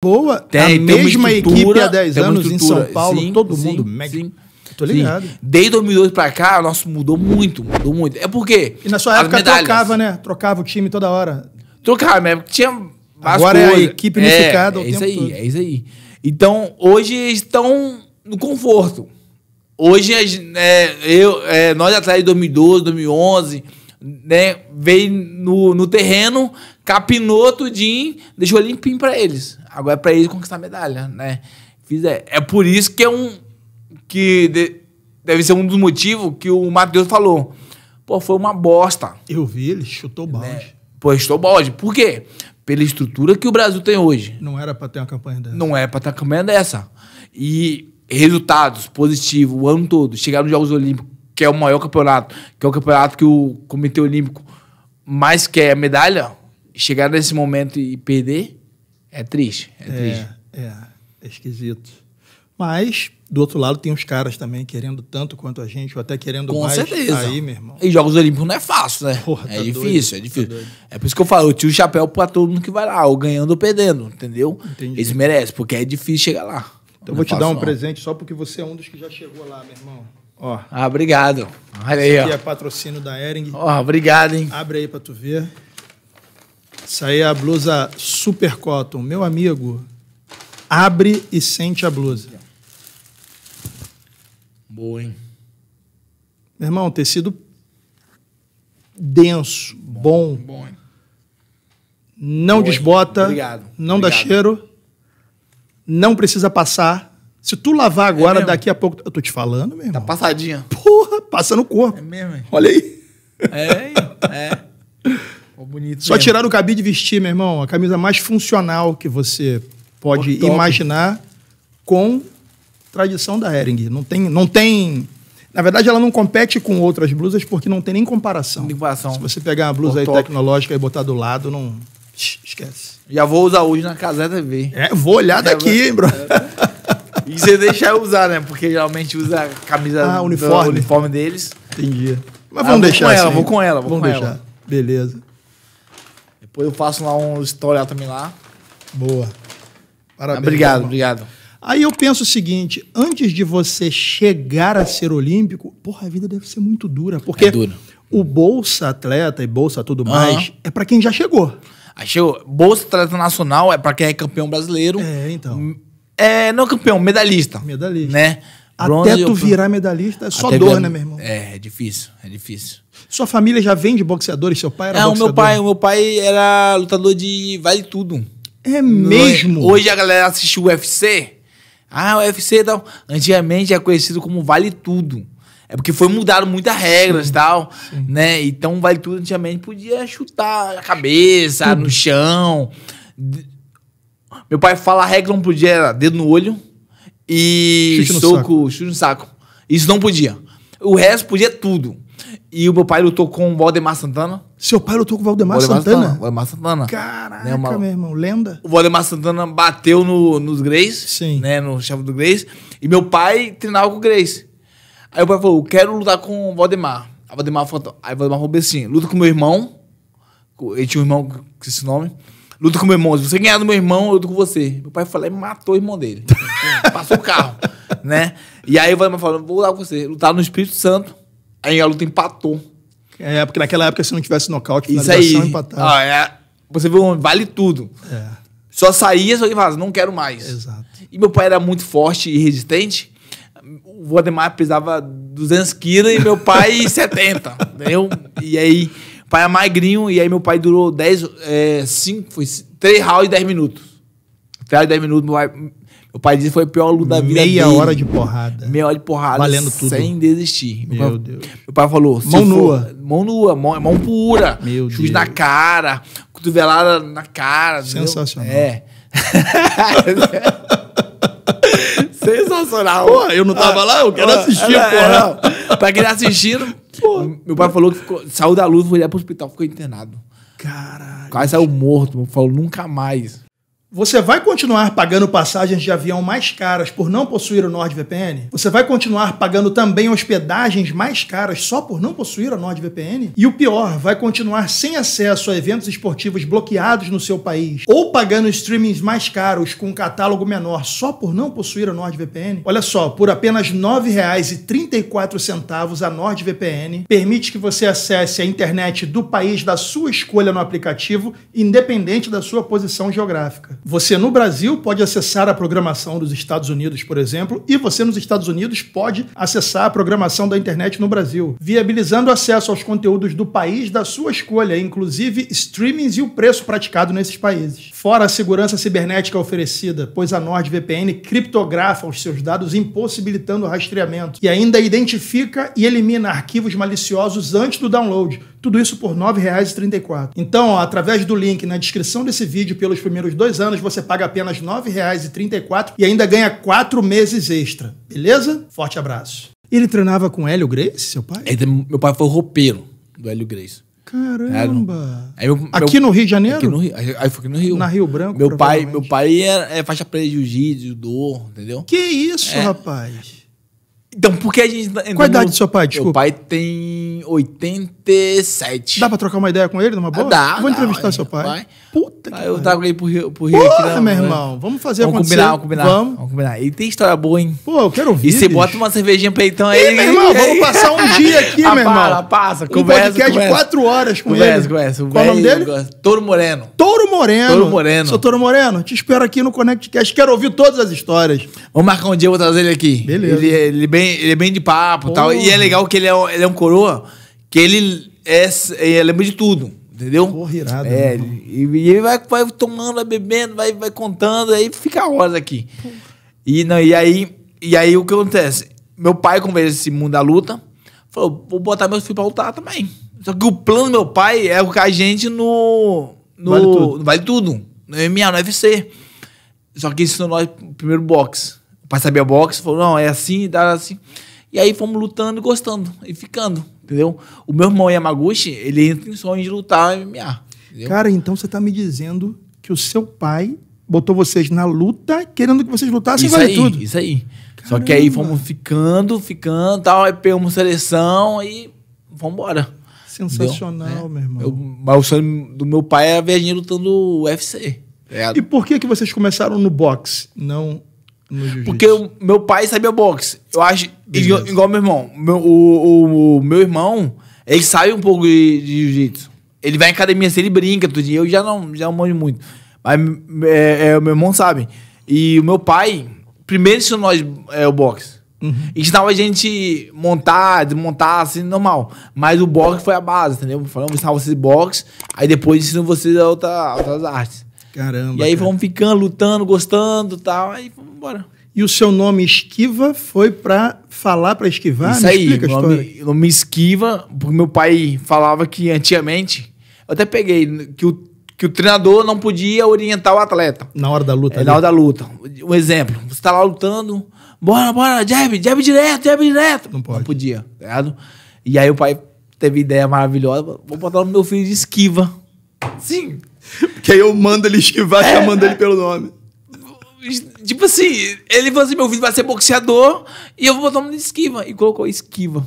boa, tem, a tem mesma equipe há 10 anos em São Paulo, sim, todo sim, mundo mega. Sim. Tô ligado. Desde 2012 pra cá, nosso mudou muito, mudou muito. É porque. E na sua época trocava, né? Trocava o time toda hora. Trocava, mesmo Porque tinha. Agora é a equipe unificada. É, é isso aí, todo. é isso aí. Então, hoje eles estão no conforto. Hoje, é, eu, é, nós atrás de 2012, 2011, né? Veio no, no terreno capinou tudinho, deixou limpinho para eles. Agora é para eles conquistar a medalha, né? Fiz, é, é por isso que é um que deve ser um dos motivos que o Matheus falou. Pô, foi uma bosta. Eu vi, ele chutou né? balde. Né? Pô, chutou balde. Por quê? Pela estrutura que o Brasil tem hoje. Não era para ter uma campanha dessa. Não era é para ter uma campanha dessa. E resultados positivos o ano todo. Chegar nos Jogos Olímpicos, que é o maior campeonato, que é o campeonato que o Comitê Olímpico mais quer a medalha, chegar nesse momento e perder é triste. É, é triste. É, é esquisito. Mas, do outro lado, tem os caras também querendo tanto quanto a gente, ou até querendo Com mais. Com certeza. Aí, meu irmão. E Jogos Olímpicos não é fácil, né? Porra, tá é, difícil, doido, é difícil, é tá difícil. é por isso que eu falo, eu tiro o chapéu pra todo mundo que vai lá, ou ganhando ou perdendo, entendeu? Entendi. Eles merecem, porque é difícil chegar lá. Então, eu vou é te fácil, dar um não. presente só porque você é um dos que já chegou lá, meu irmão. Ó. Ah, obrigado. Olha aí, ó. Aqui é patrocínio da Ering. Ó, obrigado, hein? Abre aí pra tu ver. Isso aí é a blusa Super Cotton. Meu amigo, abre e sente a blusa. Boa, hein? Meu irmão, tecido denso, bom. Bom. bom hein? Não Boa, desbota, Obrigado. não Obrigado. dá cheiro, não precisa passar. Se tu lavar é agora, é daqui a pouco. Eu tô te falando, meu tá irmão. Tá passadinha. Porra, passa no corpo. É mesmo, hein? Olha aí. É, é bonito Só mesmo. tirar o cabide e vestir, meu irmão, a camisa mais funcional que você pode oh, imaginar com tradição da Hering. Não tem, não tem. Na verdade, ela não compete com outras blusas porque não tem nem comparação. comparação. Se você pegar uma blusa oh, tecnológica e botar do lado, não esquece. Já vou usar hoje na Casé TV. É, vou olhar daqui, hein, bro. E você deixa usar, né? Porque geralmente usa a camisa ah, uniforme. uniforme deles. Entendi. Mas ah, vamos ah, deixar vou com ela, assim. vou com ela, vou vamos com deixar. Ela. Beleza. Depois eu faço lá um story também lá. Boa. Parabéns. Obrigado, obrigado. Aí eu penso o seguinte: antes de você chegar a ser olímpico, porra, a vida deve ser muito dura. É porque é dura. o Bolsa Atleta e Bolsa tudo uhum. mais é para quem já chegou. Achei Bolsa Atleta Nacional é para quem é campeão brasileiro. É, então. É, não é campeão, medalhista. Medalhista. Né? Bronze Até tu virar medalhista, é só dor, né, meu irmão? É, é difícil, é difícil. Sua família já vem de boxeadores? Seu pai era é, boxeador? Meu pai, o meu pai era lutador de vale tudo. É mesmo? Hoje a galera assiste o UFC. Ah, o UFC e tal. Antigamente é conhecido como vale tudo. É porque foi mudado muitas regras e tal, sim. né? Então vale tudo antigamente podia chutar a cabeça, tudo. no chão. Meu pai fala a regra não podia, era dedo no olho e chute soco, chute no saco. Isso não podia. O resto podia tudo. E o meu pai lutou com o Valdemar Santana. Seu pai lutou com o Valdemar, Valdemar Santana? Santana? Valdemar Santana. Caraca, né, uma... meu irmão, lenda. O Valdemar Santana bateu no, nos Greys, Sim. né, no chefe do Greys, e meu pai treinava com o Greys. Aí o pai falou, quero lutar com o Valdemar. Aí o Valdemar falou, aí o Valdemar falou assim, luta com meu irmão, ele tinha um irmão com esse nome, luta com meu irmão. Se você ganhar do meu irmão, eu luto com você. Meu pai falou, e matou o irmão dele. Passou o carro, né? E aí o Valdemar falou, vou lutar com você. Lutar no Espírito Santo. Aí a luta empatou. É, porque naquela época se não tivesse nocaute, finalização, Isso aí. empatava. Ah, é. Você viu, vale tudo. É. Só saía, só que falava, não quero mais. Exato. E meu pai era muito forte e resistente. O Valdemar pesava 200 quilos e meu pai 70, entendeu? E aí pai é magrinho, e aí meu pai durou 10, 5, é, foi 3 rounds e 10 minutos. 3 rounds e 10 minutos, meu pai, meu pai disse que foi a pior luta da vida Meia dele. hora de porrada. Meia hora de porrada. Valendo tudo. Sem desistir. Meu, meu pai, Deus. Meu pai falou... Mão nua. For, mão nua, mão, mão pura. Meu Chute Deus. na cara, cotovelada na cara. Sensacional. Entendeu? É. Sensacional. Pô, eu não tava ah, lá, eu quero ah, assistir, ah, porra. Não, pra quem tá assistindo meu pai falou que ficou, saiu da luz, foi lá pro hospital, ficou internado. Caralho. Quase saiu morto, falou nunca mais. Você vai continuar pagando passagens de avião mais caras por não possuir o NordVPN? Você vai continuar pagando também hospedagens mais caras só por não possuir a NordVPN? E o pior, vai continuar sem acesso a eventos esportivos bloqueados no seu país ou pagando streamings mais caros com um catálogo menor só por não possuir a NordVPN? Olha só, por apenas R$ 9,34 a NordVPN permite que você acesse a internet do país da sua escolha no aplicativo, independente da sua posição geográfica. Você no Brasil pode acessar a programação dos Estados Unidos, por exemplo, e você nos Estados Unidos pode acessar a programação da internet no Brasil, viabilizando acesso aos conteúdos do país da sua escolha, inclusive streamings e o preço praticado nesses países. Fora a segurança cibernética oferecida, pois a NordVPN criptografa os seus dados, impossibilitando o rastreamento, e ainda identifica e elimina arquivos maliciosos antes do download, tudo isso por R$ 9,34. Então, ó, através do link na descrição desse vídeo, pelos primeiros dois anos, semanas você paga apenas R$ 9,34 e ainda ganha quatro meses extra. Beleza? Forte abraço. ele treinava com Hélio Grace, seu pai? Ele, meu pai foi o roupeiro do Hélio Grace. Caramba! Aí, meu, aqui meu, no Rio de Janeiro? Aqui no Rio, aí foi aqui no Rio. Na Rio Branco, Meu pai, meu pai é, é faixa preta de jiu-jitsu, judô, entendeu? Que isso, é. rapaz! Então, por que a gente... Tá- Qual a idade do seu pai, desculpa? Meu pai tem 87. Dá pra trocar uma ideia com ele numa boa? Dá, Vou dá, entrevistar é, seu pai. Vai. Puta Puta ah, eu trago ele pro Rio, pro Rio Porra, aqui. Não, meu irmão. Vamos fazer vamos Combinar, vamos combinar, vamos. vamos combinar. E tem história boa, hein? Pô, eu quero ouvir. E você bota uma cervejinha pra então aí. meu irmão, vamos passar um dia aqui, meu ah, irmão. Para, passa, um conversa. Um podcast de quatro horas com conversa, ele. Conversa, conversa. Qual o nome dele? Touro Moreno. Touro Moreno. Touro Moreno. Sou Touro Moreno. Te espero aqui no ConnectCast. Quero ouvir todas as histórias. Vamos marcar um dia, vou trazer ele aqui. Beleza. Ele, é, ele, é bem, ele é bem de papo e tal. E é legal que ele é, ele é um coroa que ele, é, ele lembra é de tudo. Entendeu? Corrirada. É, né? e, e, ele vai, vai tomando, vai bebendo, vai, vai contando, aí fica horas aqui. E, não, e, aí, e aí o que acontece? Meu pai, como veio esse mundo da luta, falou: vou botar meus filhos pra lutar também. Só que o plano do meu pai é colocar a gente no. no vale tudo. No, vale tudo, no MMA, no UFC. Só que ensinou nós primeiro boxe. O pai sabia boxe, falou: não, é assim, dá assim. E aí fomos lutando e gostando, e ficando. Entendeu? O meu irmão Yamaguchi, ele entra em sonho de lutar MMA. Entendeu? Cara, então você tá me dizendo que o seu pai botou vocês na luta, querendo que vocês lutassem isso vale aí, tudo. Isso aí. Caramba. Só que aí fomos ficando, ficando, tal, aí pegamos seleção e vamos embora. Sensacional, meu irmão. Eu, mas o sonho do meu pai era é ver a gente lutando UFC. É. Tá e por que que vocês começaram no boxe, não porque meu pai sabia boxe. Eu acho. Igual, igual, meu irmão. Meu, o, o, o, meu irmão, ele sabe um pouco de, de jiu-jitsu. Ele vai em academia, se ele brinca, tudo. Eu já não, já não manjo muito. Mas é, é, meu irmão sabe. E o meu pai, primeiro ensinou nós é, o boxe. Uhum. Ensinava a gente montar, desmontar, assim, normal. Mas o boxe foi a base, entendeu? Falamos, ensinava vocês boxe, aí depois ensino vocês outra, outras artes. Caramba. E aí cara. vamos ficando, lutando, gostando e tal. Aí e o seu nome Esquiva foi para falar para esquivar? Isso Me aí, explica nome, a história. nome Esquiva, porque meu pai falava que antigamente, eu até peguei, que o, que o treinador não podia orientar o atleta. Na hora da luta. É, na hora da luta. Um exemplo, você está lá lutando, bora, bora, jab, jab direto, jab direto. Não, pode. não podia, certo? Tá e aí o pai teve ideia maravilhosa, vou botar o meu filho de Esquiva. Sim. Porque aí eu mando ele esquivar, é, chamando mando ele é. pelo nome. Tipo assim, ele falou assim: meu filho vai ser boxeador e eu vou botar o nome de esquiva. E colocou esquiva.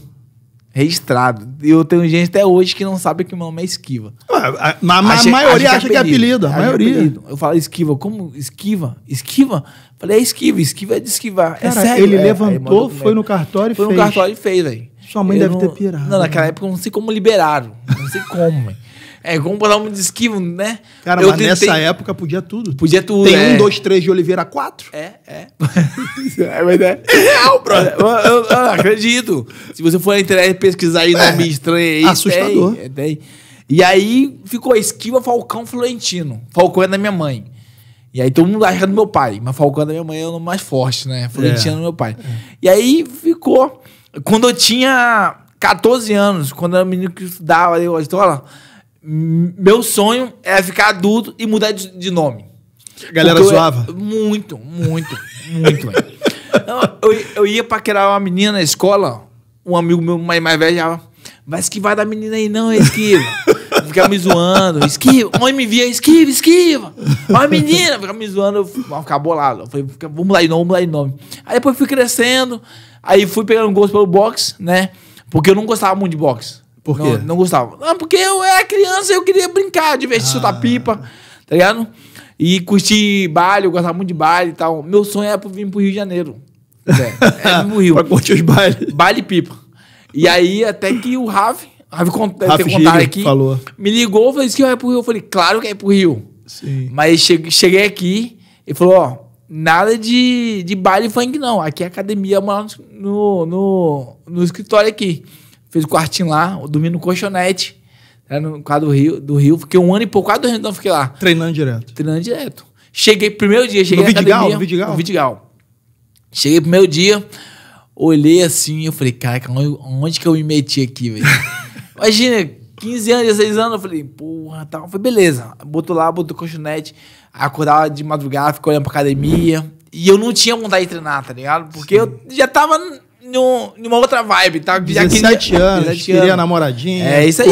Registrado. E eu tenho gente até hoje que não sabe que o meu nome é esquiva. mas a, maioria acha, que é, acha que é apelido. A é maioria. Apelido. Eu falo esquiva. Como? Esquiva? Esquiva? Falei, é esquiva. Esquiva é de esquivar. É Cara, é sério. Ele é. é levantou, foi no cartório e fez. Foi no cartório e fez, velho. Sua mãe eu deve não, ter pirado. Não, naquela né? época eu não sei como liberaram. Não sei como, velho. É como botar um de esquivo, né? Cara, eu mas tentei... nessa época podia tudo. Podia tudo. Tem é. um, dois, três de Oliveira, quatro. É, é. é, mas é real, brother. É, eu, eu, eu, acredito. Se você for na internet pesquisar aí é. nome estranho aí. Assustador. Tem, é, tem. E aí ficou esquiva Falcão Florentino. Falcão é da minha mãe. E aí todo mundo acha do meu pai, mas Falcão é da minha mãe é o nome mais forte, né? Florentino é. do meu pai. É. E aí ficou. Quando eu tinha 14 anos, quando eu era menino que estudava ali, eu então, olha, meu sonho é ficar adulto e mudar de, de nome. A galera Porque zoava? Eu, é muito, muito, muito, Eu, eu ia paquerar uma menina na escola, um amigo meu mais, mais velho já. Vai da menina aí, não, esquiva. Ficava me zoando, esquiva. Mãe me via, esquiva, esquiva. Olha a menina, ficava me zoando, eu ficava bolado. Eu falei, vamos lá de nome, vamos lá de nome. Aí depois fui crescendo, aí fui pegando gosto pelo boxe, né? Porque eu não gostava muito de boxe. Por quê? Não, não gostava. Ah, porque eu era criança, eu queria brincar, divertir, ah. soltar pipa, tá ligado? E curtir baile, eu gostava muito de baile e tal. Meu sonho era vir pro Rio de Janeiro. É, é no Rio. pra curtir os bailes. Baile e pipa. E aí, até que o Ravi, Ravi cont Ravi Gilles, aqui, falou. me ligou, e falou, que eu ia pro Rio. Eu falei, claro que é pro Rio. Sim. Mas cheguei aqui, e falou, ó, nada de, de baile funk não. Aqui é academia, mano, no, no, no escritório aqui fez o quartinho lá, dormi no colchonete, né, no quadro do Rio, do Rio. Fiquei um ano e pouco, quase dois anos, então fiquei lá. Treinando direto. Treinando direto. Cheguei, primeiro dia, cheguei no na Vidigal, academia. No Vidigal? No Vidigal. Cheguei primeiro dia, olhei assim, eu falei, caraca, onde que eu me meti aqui, velho? Imagina, 15 anos, 16 anos, eu falei, porra, tal. Tá. Foi beleza. Botou lá, botou colchonete, acordava de madrugada, ficou olhando pra academia. E eu não tinha vontade de treinar, tá ligado? Porque Sim. eu já tava num, numa outra vibe, tá? Já 17 queria, anos, 17 anos. queria namoradinha. É isso aí.